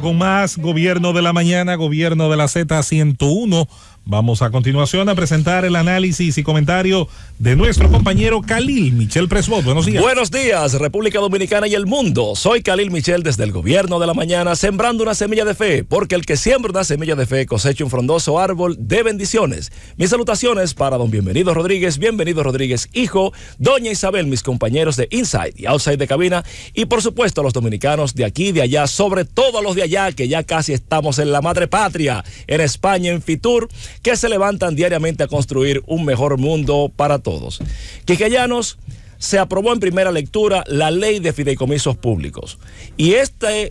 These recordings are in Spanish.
con más Gobierno de la Mañana, Gobierno de la Z101. Vamos a continuación a presentar el análisis y comentario de nuestro compañero Khalil Michel Presbot. Buenos días. Buenos días, República Dominicana y el mundo. Soy Khalil Michel desde el Gobierno de la Mañana, sembrando una semilla de fe, porque el que siembra una semilla de fe cosecha un frondoso árbol de bendiciones. Mis salutaciones para don Bienvenido Rodríguez, Bienvenido Rodríguez, hijo, doña Isabel, mis compañeros de Inside y Outside de Cabina, y por supuesto a los dominicanos de aquí y de allá, sobre todo los los ya que ya casi estamos en la madre patria, en España, en Fitur, que se levantan diariamente a construir un mejor mundo para todos. Quiqueyanos, se aprobó en primera lectura la ley de fideicomisos públicos. Y este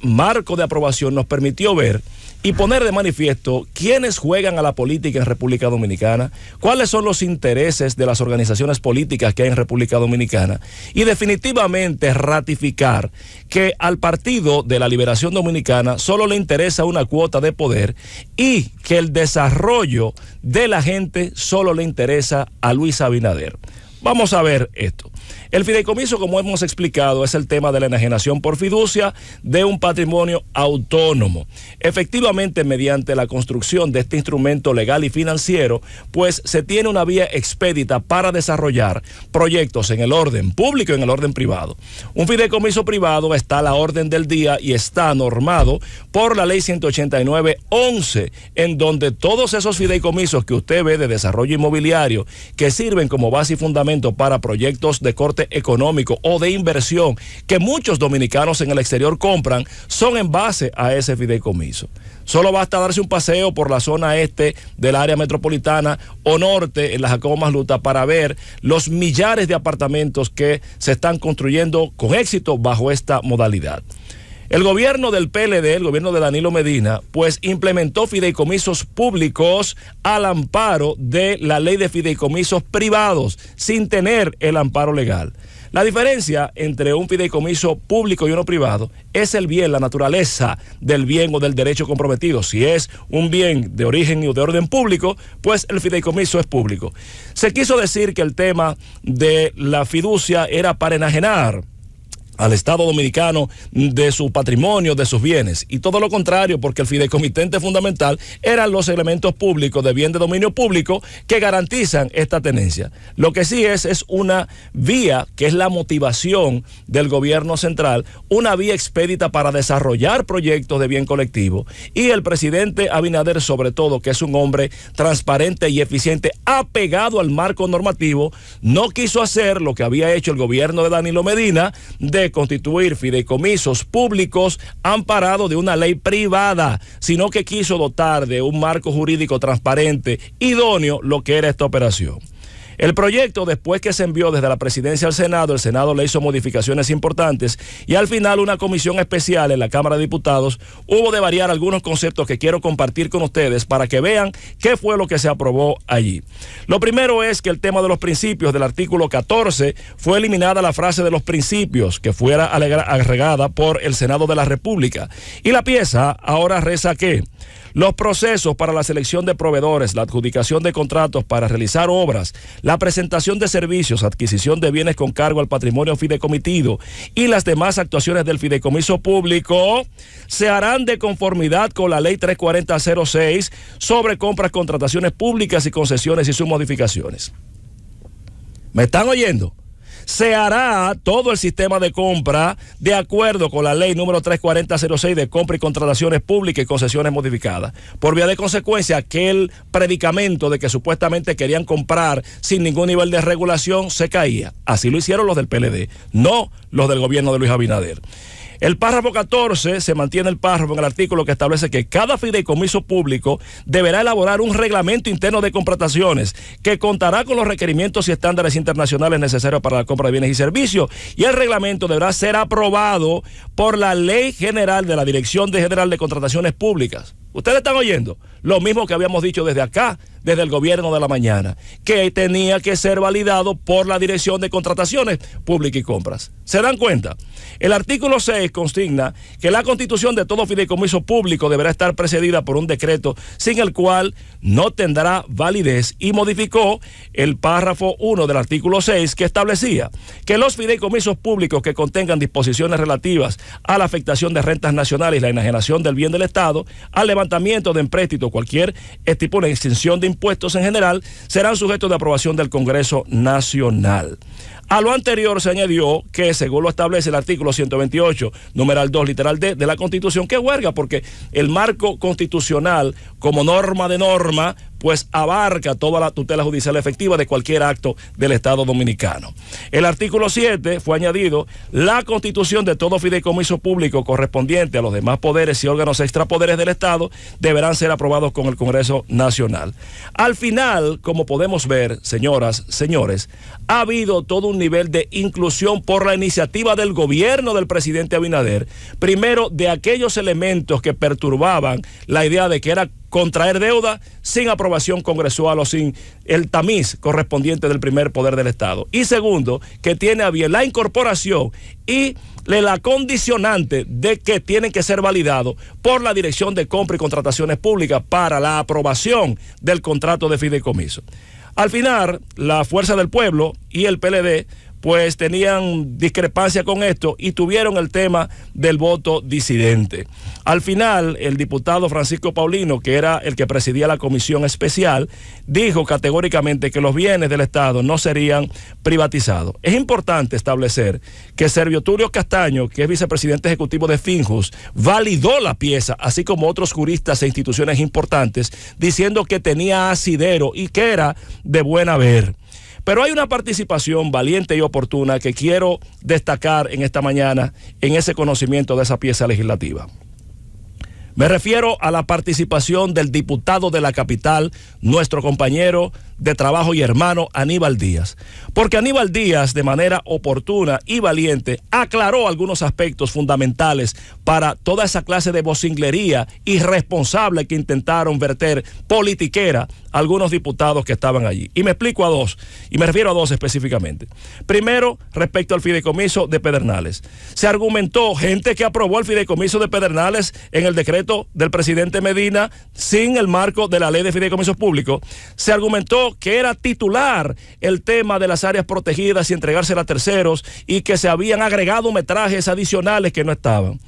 marco de aprobación nos permitió ver y poner de manifiesto quiénes juegan a la política en República Dominicana, cuáles son los intereses de las organizaciones políticas que hay en República Dominicana y definitivamente ratificar que al Partido de la Liberación Dominicana solo le interesa una cuota de poder y que el desarrollo de la gente solo le interesa a Luis Abinader. Vamos a ver esto. El fideicomiso, como hemos explicado, es el tema de la enajenación por fiducia de un patrimonio autónomo. Efectivamente, mediante la construcción de este instrumento legal y financiero, pues se tiene una vía expedita para desarrollar proyectos en el orden público y en el orden privado. Un fideicomiso privado está a la orden del día y está normado por la ley 189-11, en donde todos esos fideicomisos que usted ve de desarrollo inmobiliario, que sirven como base y fundamento para proyectos de corte económico o de inversión que muchos dominicanos en el exterior compran son en base a ese fideicomiso. Solo basta darse un paseo por la zona este del área metropolitana o norte en la Jacobo Masluta para ver los millares de apartamentos que se están construyendo con éxito bajo esta modalidad. El gobierno del PLD, el gobierno de Danilo Medina, pues implementó fideicomisos públicos al amparo de la ley de fideicomisos privados, sin tener el amparo legal. La diferencia entre un fideicomiso público y uno privado es el bien, la naturaleza del bien o del derecho comprometido. Si es un bien de origen o de orden público, pues el fideicomiso es público. Se quiso decir que el tema de la fiducia era para enajenar al Estado Dominicano de su patrimonio, de sus bienes. Y todo lo contrario, porque el fideicomitente fundamental eran los elementos públicos de bien de dominio público que garantizan esta tenencia. Lo que sí es, es una vía que es la motivación del gobierno central, una vía expedita para desarrollar proyectos de bien colectivo. Y el presidente Abinader, sobre todo, que es un hombre transparente y eficiente, apegado al marco normativo, no quiso hacer lo que había hecho el gobierno de Danilo Medina, de constituir fideicomisos públicos amparado de una ley privada, sino que quiso dotar de un marco jurídico transparente idóneo lo que era esta operación. El proyecto, después que se envió desde la presidencia al Senado, el Senado le hizo modificaciones importantes y al final una comisión especial en la Cámara de Diputados hubo de variar algunos conceptos que quiero compartir con ustedes para que vean qué fue lo que se aprobó allí. Lo primero es que el tema de los principios del artículo 14 fue eliminada la frase de los principios que fuera agregada por el Senado de la República y la pieza ahora reza que los procesos para la selección de proveedores, la adjudicación de contratos para realizar obras, la presentación de servicios, adquisición de bienes con cargo al patrimonio fideicomitido y las demás actuaciones del fideicomiso público se harán de conformidad con la ley 34006 sobre compras, contrataciones públicas y concesiones y sus modificaciones. ¿Me están oyendo? se hará todo el sistema de compra de acuerdo con la ley número 34006 de compra y contrataciones públicas y concesiones modificadas. Por vía de consecuencia, aquel predicamento de que supuestamente querían comprar sin ningún nivel de regulación se caía. Así lo hicieron los del PLD, no los del gobierno de Luis Abinader. El párrafo 14 se mantiene el párrafo en el artículo que establece que cada fideicomiso público deberá elaborar un reglamento interno de contrataciones que contará con los requerimientos y estándares internacionales necesarios para la compra de bienes y servicios. Y el reglamento deberá ser aprobado por la Ley General de la Dirección General de Contrataciones Públicas. Ustedes están oyendo lo mismo que habíamos dicho desde acá, desde el gobierno de la mañana, que tenía que ser validado por la Dirección de Contrataciones Públicas y Compras. ¿Se dan cuenta? El artículo 6 consigna que la constitución de todo fideicomiso público deberá estar precedida por un decreto sin el cual no tendrá validez y modificó el párrafo 1 del artículo 6 que establecía que los fideicomisos públicos que contengan disposiciones relativas a la afectación de rentas nacionales y la enajenación del bien del Estado, al levantamiento de empréstito, cualquier estipula extinción de impuestos, puestos en general serán sujetos de aprobación del Congreso Nacional. A lo anterior se añadió que, según lo establece el artículo 128, numeral 2, literal D de la Constitución, que huelga, porque el marco constitucional, como norma de norma, pues abarca toda la tutela judicial efectiva de cualquier acto del Estado dominicano. El artículo 7 fue añadido la constitución de todo fideicomiso público correspondiente a los demás poderes y órganos extrapoderes del Estado deberán ser aprobados con el Congreso Nacional. Al final, como podemos ver, señoras, señores, ha habido todo un nivel de inclusión por la iniciativa del gobierno del presidente Abinader, primero de aquellos elementos que perturbaban la idea de que era contraer deuda sin aprobación congresual o sin el tamiz correspondiente del primer poder del Estado. Y segundo, que tiene a bien la incorporación y la condicionante de que tienen que ser validados por la Dirección de Compra y Contrataciones Públicas para la aprobación del contrato de fideicomiso. Al final, la Fuerza del Pueblo y el PLD pues tenían discrepancia con esto y tuvieron el tema del voto disidente. Al final, el diputado Francisco Paulino, que era el que presidía la comisión especial, dijo categóricamente que los bienes del Estado no serían privatizados. Es importante establecer que Servio Tulio Castaño, que es vicepresidente ejecutivo de Finjus, validó la pieza, así como otros juristas e instituciones importantes, diciendo que tenía asidero y que era de buena ver pero hay una participación valiente y oportuna que quiero destacar en esta mañana en ese conocimiento de esa pieza legislativa. Me refiero a la participación del diputado de la capital, nuestro compañero de trabajo y hermano Aníbal Díaz. Porque Aníbal Díaz, de manera oportuna y valiente, aclaró algunos aspectos fundamentales para toda esa clase de vocinglería irresponsable que intentaron verter politiquera algunos diputados que estaban allí. Y me explico a dos, y me refiero a dos específicamente. Primero, respecto al fideicomiso de Pedernales. Se argumentó gente que aprobó el fideicomiso de Pedernales en el decreto del presidente Medina sin el marco de la ley de fideicomisos públicos. Se argumentó que era titular el tema de las áreas protegidas y entregárselas a terceros y que se habían agregado metrajes adicionales que no estaban.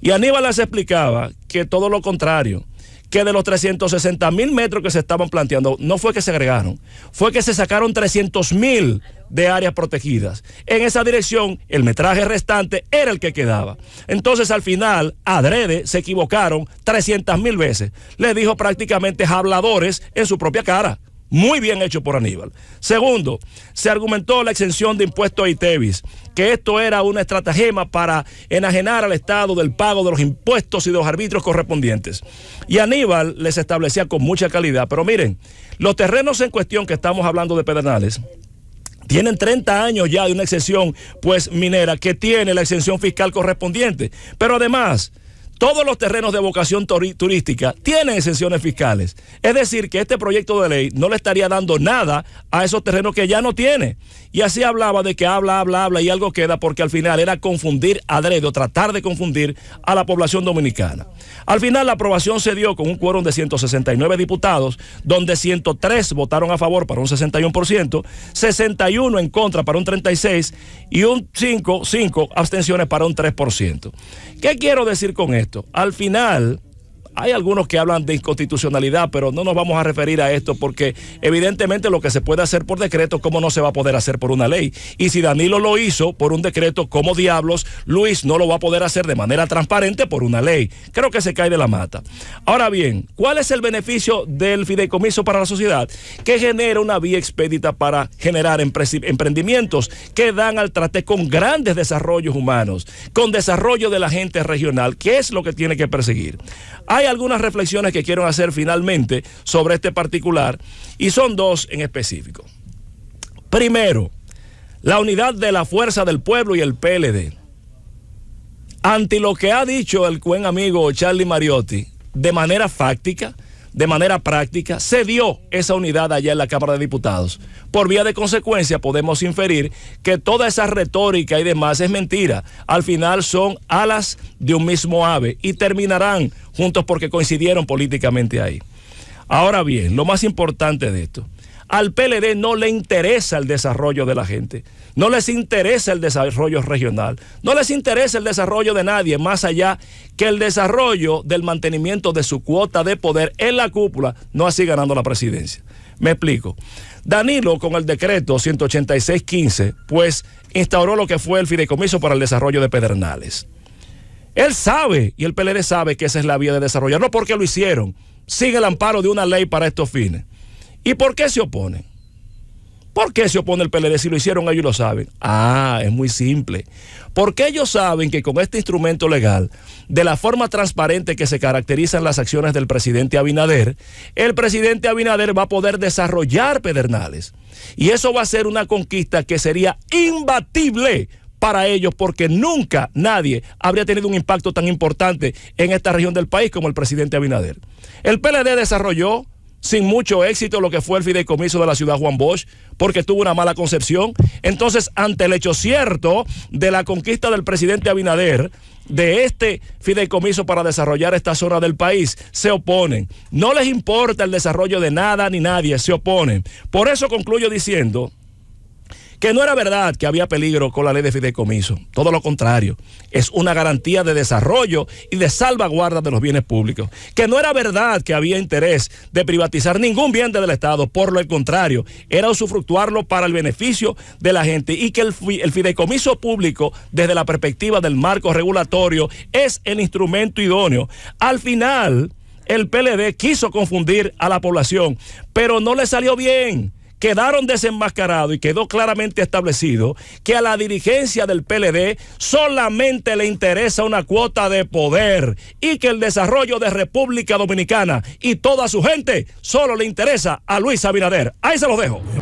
Y Aníbal les explicaba que todo lo contrario, que de los 360 mil metros que se estaban planteando, no fue que se agregaron, fue que se sacaron 300 mil de áreas protegidas. En esa dirección, el metraje restante era el que quedaba. Entonces, al final, adrede se equivocaron 300 mil veces. Le dijo prácticamente habladores en su propia cara. Muy bien hecho por Aníbal. Segundo, se argumentó la exención de impuestos a ITEVIS, que esto era una estratagema para enajenar al Estado del pago de los impuestos y de los arbitrios correspondientes. Y Aníbal les establecía con mucha calidad. Pero miren, los terrenos en cuestión que estamos hablando de Pedernales, tienen 30 años ya de una exención pues minera que tiene la exención fiscal correspondiente. Pero además, todos los terrenos de vocación turística tienen exenciones fiscales. Es decir, que este proyecto de ley no le estaría dando nada a esos terrenos que ya no tiene. Y así hablaba de que habla, habla, habla y algo queda porque al final era confundir adrede o tratar de confundir a la población dominicana. Al final la aprobación se dio con un quórum de 169 diputados, donde 103 votaron a favor para un 61%, 61 en contra para un 36% y un 5, 5 abstenciones para un 3%. ¿Qué quiero decir con esto? Al final, hay algunos que hablan de inconstitucionalidad, pero no nos vamos a referir a esto porque evidentemente lo que se puede hacer por decreto, ¿cómo no se va a poder hacer por una ley? Y si Danilo lo hizo por un decreto, como diablos, Luis no lo va a poder hacer de manera transparente por una ley. Creo que se cae de la mata. Ahora bien, ¿cuál es el beneficio del fideicomiso para la sociedad? Que genera una vía expedita para generar emprendimientos que dan al trate con grandes desarrollos humanos, con desarrollo de la gente regional, ¿Qué es lo que tiene que perseguir. Hay hay algunas reflexiones que quiero hacer finalmente sobre este particular y son dos en específico. Primero, la unidad de la fuerza del pueblo y el PLD. Ante lo que ha dicho el buen amigo Charlie Mariotti, de manera fáctica, de manera práctica, se dio esa unidad allá en la Cámara de Diputados. Por vía de consecuencia podemos inferir que toda esa retórica y demás es mentira. Al final son alas de un mismo ave y terminarán juntos porque coincidieron políticamente ahí. Ahora bien, lo más importante de esto, al PLD no le interesa el desarrollo de la gente, no les interesa el desarrollo regional, no les interesa el desarrollo de nadie más allá que el desarrollo del mantenimiento de su cuota de poder en la cúpula, no así ganando la presidencia. Me explico. Danilo, con el decreto 186.15, pues instauró lo que fue el fideicomiso para el desarrollo de Pedernales. Él sabe, y el PLD sabe que esa es la vía de desarrollarlo porque lo hicieron, Sigue el amparo de una ley para estos fines. ¿Y por qué se oponen? ¿Por qué se opone el PLD si lo hicieron ellos lo saben? Ah, es muy simple. Porque ellos saben que con este instrumento legal, de la forma transparente que se caracterizan las acciones del presidente Abinader, el presidente Abinader va a poder desarrollar Pedernales. Y eso va a ser una conquista que sería imbatible para ellos porque nunca nadie habría tenido un impacto tan importante en esta región del país como el presidente Abinader. El PLD desarrolló sin mucho éxito lo que fue el fideicomiso de la ciudad Juan Bosch, porque tuvo una mala concepción. Entonces, ante el hecho cierto de la conquista del presidente Abinader, de este fideicomiso para desarrollar esta zona del país, se oponen. No les importa el desarrollo de nada ni nadie, se oponen. Por eso concluyo diciendo que no era verdad que había peligro con la ley de fideicomiso. Todo lo contrario, es una garantía de desarrollo y de salvaguarda de los bienes públicos. Que no era verdad que había interés de privatizar ningún bien del Estado, por lo contrario, era usufructuarlo para el beneficio de la gente y que el, fideicomiso público, desde la perspectiva del marco regulatorio, es el instrumento idóneo. Al final, el PLD quiso confundir a la población, pero no le salió bien quedaron desenmascarados y quedó claramente establecido que a la dirigencia del PLD solamente le interesa una cuota de poder y que el desarrollo de República Dominicana y toda su gente solo le interesa a Luis Abinader. Ahí se los dejo.